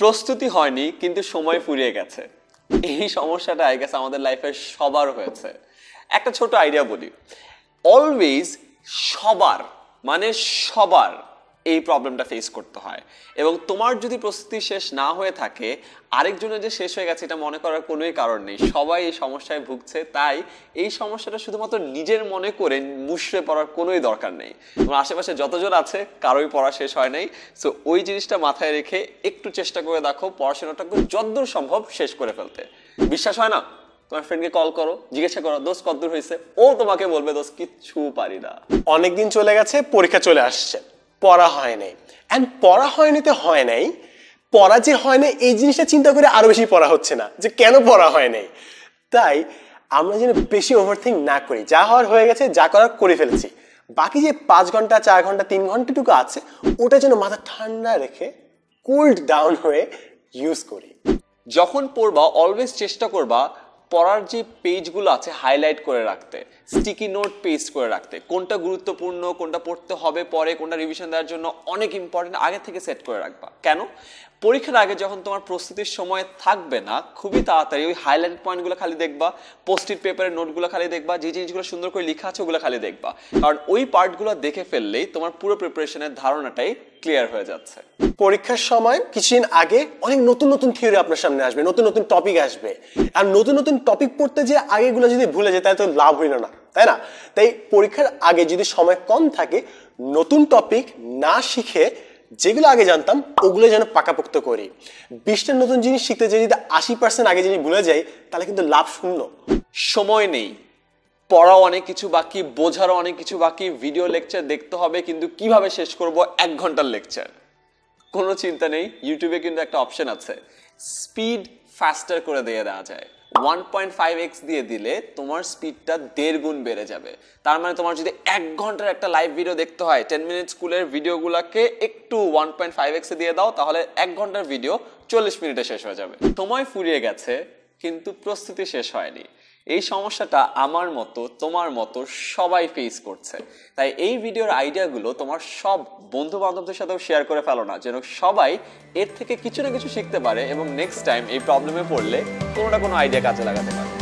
প্রস্তুতি হয়নি কিন্তু সময় ফুরিয়ে গেছে এই সমস্যাটা আই গেছে আমাদের লাইফে সবার হয়েছে একটা ছোট আইডিয়া বলি অলওয়েজ সবার মানে সবার এই প্রবলেমটা ফেস করতে হয় এবং তোমার যদি প্রস্তুতি শেষ না হয়ে থাকে আরেকজনের যে শেষ হয়ে গেছে এটা মনে করার কোনোই কারণ নেই সবাই এই সমস্যায় ভুগছে তাই এই সমস্যাটা শুধুমাত্র নিজের মনে করে মুশড়ে পড়ার কোনোই দরকার নেই তোমার আশেপাশে যতজন আছে কারোই পড়া শেষ হয় নাই সো ওই জিনিসটা মাথায় রেখে একটু চেষ্টা করে দেখো পড়াশোনাটাকে যতদূর সম্ভব শেষ করে ফেলতে বিশ্বাস হয় না তোমার ফ্রেন্ডকে কল করো জিজ্ঞাসা করো দোষ কতদূর হয়েছে ও তোমাকে বলবে দোষ কিচ্ছু পারি না অনেকদিন চলে গেছে পরীক্ষা চলে আসছে পড়া হয় নাই অ্যান্ড পড়া তো হয় নাই পড়া যে হয় না এই জিনিসটা চিন্তা করে আরও বেশি পড়া হচ্ছে না যে কেন পড়া হয় নাই তাই আমরা যেন বেশি ওভারথিং না করি যা হওয়ার হয়ে গেছে যা করার করে ফেলেছি বাকি যে পাঁচ ঘন্টা চার ঘন্টা তিন ঘন্টাটুকু আছে ওটা যেন মাথা ঠান্ডা রেখে কুল্ড ডাউন হয়ে ইউজ করি যখন পড়বা অলওয়েজ চেষ্টা করবা পড়ার যে পেজগুলো আছে হাইলাইট করে রাখতে স্টিকি নোট পেস্ট করে রাখতে কোনটা গুরুত্বপূর্ণ কোনটা পড়তে হবে পরে কোনটা রিভিশন দেওয়ার জন্য অনেক ইম্পর্টেন্ট আগে থেকে সেট করে রাখবা কেন পরীক্ষার আগে যখন তোমার প্রস্তুতির সময় থাকবে না খুবই তাড়াতাড়ি ওই হাইলাইট পয়েন্টগুলো খালি দেখবা পোস্টিট পেপারের নোটগুলো খালি দেখবা যে জিনিসগুলো সুন্দর করে লেখা আছে ওগুলো খালি দেখবা কারণ ওই পার্টগুলো দেখে ফেললেই তোমার পুরো প্রিপারেশনের ধারণাটাই ক্লিয়ার হয়ে যাচ্ছে পরীক্ষার সময় কিছুদিন আগে অনেক নতুন নতুন থিওরি আপনার সামনে আসবে নতুন নতুন টপিক আসবে আর নতুন নতুন টপিক পড়তে যে আগেগুলো যদি ভুলে যায় তাহলে তো লাভ হইল না তাই না তাই পরীক্ষার আগে যদি সময় কম থাকে নতুন টপিক না শিখে যেগুলো আগে জানতাম ওগুলো যেন পাকাপোক্ত করি বিশটা নতুন জিনিস শিখতে যে যদি আশি পার্সেন্ট আগে জিনিস ভুলে যাই তাহলে কিন্তু লাভ শূন্য সময় নেই পড়াও অনেক কিছু বাকি বোঝারও অনেক কিছু বাকি ভিডিও লেকচার দেখতে হবে কিন্তু কিভাবে শেষ করব এক ঘন্টার লেকচার কোনো চিন্তা নেই ইউটিউবে কিন্তু একটা অপশন আছে স্পিড ফাস্টার করে দিয়ে দেওয়া যায় ওয়ান পয়েন্ট ফাইভ এক্স দিয়ে দিলে তোমার স্পিডটা দেড় গুণ বেড়ে যাবে তার মানে তোমার যদি এক ঘন্টার একটা লাইভ ভিডিও দেখতে হয় টেন মিনিট স্কুলের ভিডিওগুলোকে একটু ওয়ান পয়েন্ট ফাইভ এক্সে দিয়ে দাও তাহলে এক ঘন্টার ভিডিও চল্লিশ মিনিটে শেষ হয়ে যাবে সময় ফুরিয়ে গেছে কিন্তু প্রস্তুতি শেষ হয়নি এই সমস্যাটা আমার মতো তোমার মতো সবাই ফেস করছে তাই এই ভিডিওর আইডিয়াগুলো তোমার সব বন্ধু বান্ধবদের সাথেও শেয়ার করে ফেলো না যেন সবাই এর থেকে কিছু না কিছু শিখতে পারে এবং নেক্সট টাইম এই প্রবলেমে পড়লে কোনো না কোনো আইডিয়া কাজে লাগাতে পারে